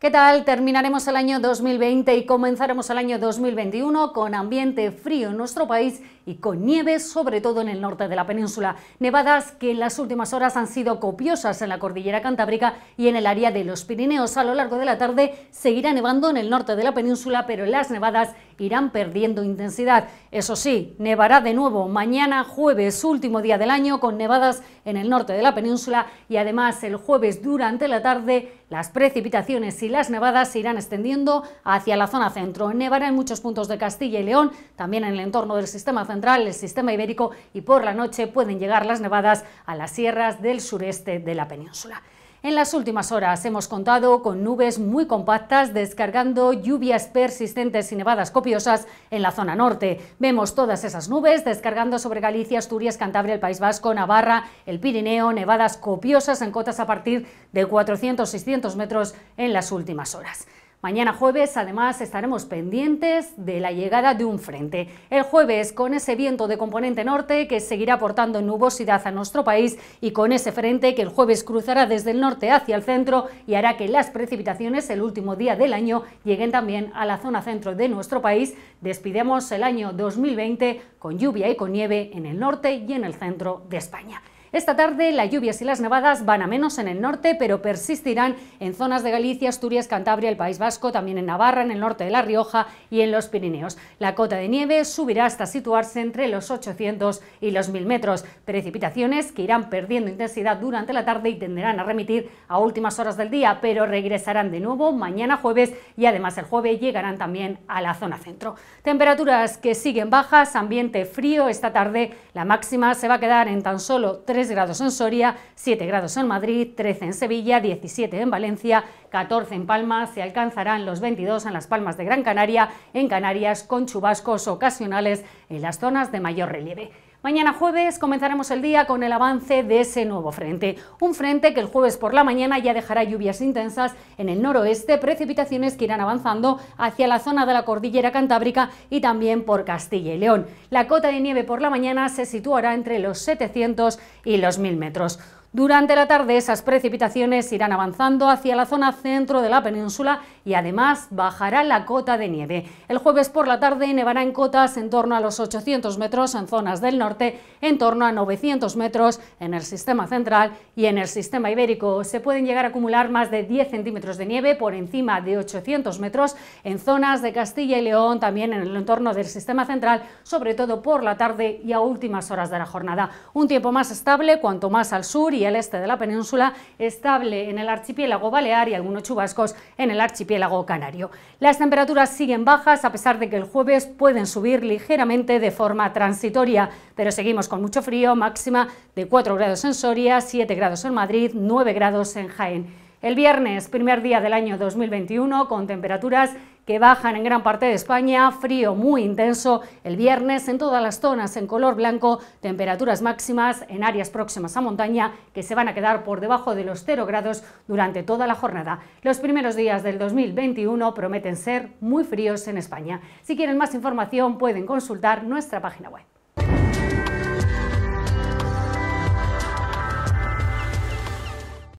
¿Qué tal? Terminaremos el año 2020 y comenzaremos el año 2021 con ambiente frío en nuestro país y con nieve sobre todo en el norte de la península. Nevadas que en las últimas horas han sido copiosas en la cordillera cantábrica y en el área de los Pirineos. A lo largo de la tarde seguirá nevando en el norte de la península, pero las nevadas irán perdiendo intensidad. Eso sí, nevará de nuevo mañana jueves, último día del año, con nevadas en el norte de la península y además el jueves durante la tarde las precipitaciones y las nevadas se irán extendiendo hacia la zona centro. Nevará en muchos puntos de Castilla y León, también en el entorno del sistema central, el sistema ibérico y por la noche pueden llegar las nevadas a las sierras del sureste de la península. En las últimas horas hemos contado con nubes muy compactas descargando lluvias persistentes y nevadas copiosas en la zona norte. Vemos todas esas nubes descargando sobre Galicia, Asturias, Cantabria, el País Vasco, Navarra, el Pirineo, nevadas copiosas en cotas a partir de 400-600 metros en las últimas horas. Mañana jueves además estaremos pendientes de la llegada de un frente. El jueves con ese viento de componente norte que seguirá aportando nubosidad a nuestro país y con ese frente que el jueves cruzará desde el norte hacia el centro y hará que las precipitaciones el último día del año lleguen también a la zona centro de nuestro país. Despidemos el año 2020 con lluvia y con nieve en el norte y en el centro de España. Esta tarde las lluvias y las nevadas van a menos en el norte, pero persistirán en zonas de Galicia, Asturias, Cantabria, el País Vasco, también en Navarra, en el norte de La Rioja y en los Pirineos. La cota de nieve subirá hasta situarse entre los 800 y los 1000 metros. Precipitaciones que irán perdiendo intensidad durante la tarde y tenderán a remitir a últimas horas del día, pero regresarán de nuevo mañana jueves y además el jueves llegarán también a la zona centro. Temperaturas que siguen bajas, ambiente frío esta tarde. La máxima se va a quedar en tan solo tres. 3 grados en Soria, 7 grados en Madrid, 13 en Sevilla, 17 en Valencia, 14 en Palma, se alcanzarán los 22 en las Palmas de Gran Canaria, en Canarias con chubascos ocasionales en las zonas de mayor relieve. Mañana jueves comenzaremos el día con el avance de ese nuevo frente. Un frente que el jueves por la mañana ya dejará lluvias intensas en el noroeste, precipitaciones que irán avanzando hacia la zona de la cordillera cantábrica y también por Castilla y León. La cota de nieve por la mañana se situará entre los 700 y los 1000 metros. Durante la tarde esas precipitaciones irán avanzando hacia la zona centro de la península y además bajará la cota de nieve. El jueves por la tarde nevará en cotas en torno a los 800 metros en zonas del norte, en torno a 900 metros en el sistema central y en el sistema ibérico. Se pueden llegar a acumular más de 10 centímetros de nieve por encima de 800 metros en zonas de Castilla y León, también en el entorno del sistema central, sobre todo por la tarde y a últimas horas de la jornada. Un tiempo más estable cuanto más al sur y y el este de la península, estable en el archipiélago balear y algunos chubascos en el archipiélago canario. Las temperaturas siguen bajas a pesar de que el jueves pueden subir ligeramente de forma transitoria, pero seguimos con mucho frío, máxima de 4 grados en Soria, 7 grados en Madrid, 9 grados en Jaén. El viernes, primer día del año 2021, con temperaturas que bajan en gran parte de España, frío muy intenso el viernes en todas las zonas en color blanco, temperaturas máximas en áreas próximas a montaña que se van a quedar por debajo de los 0 grados durante toda la jornada. Los primeros días del 2021 prometen ser muy fríos en España. Si quieren más información pueden consultar nuestra página web.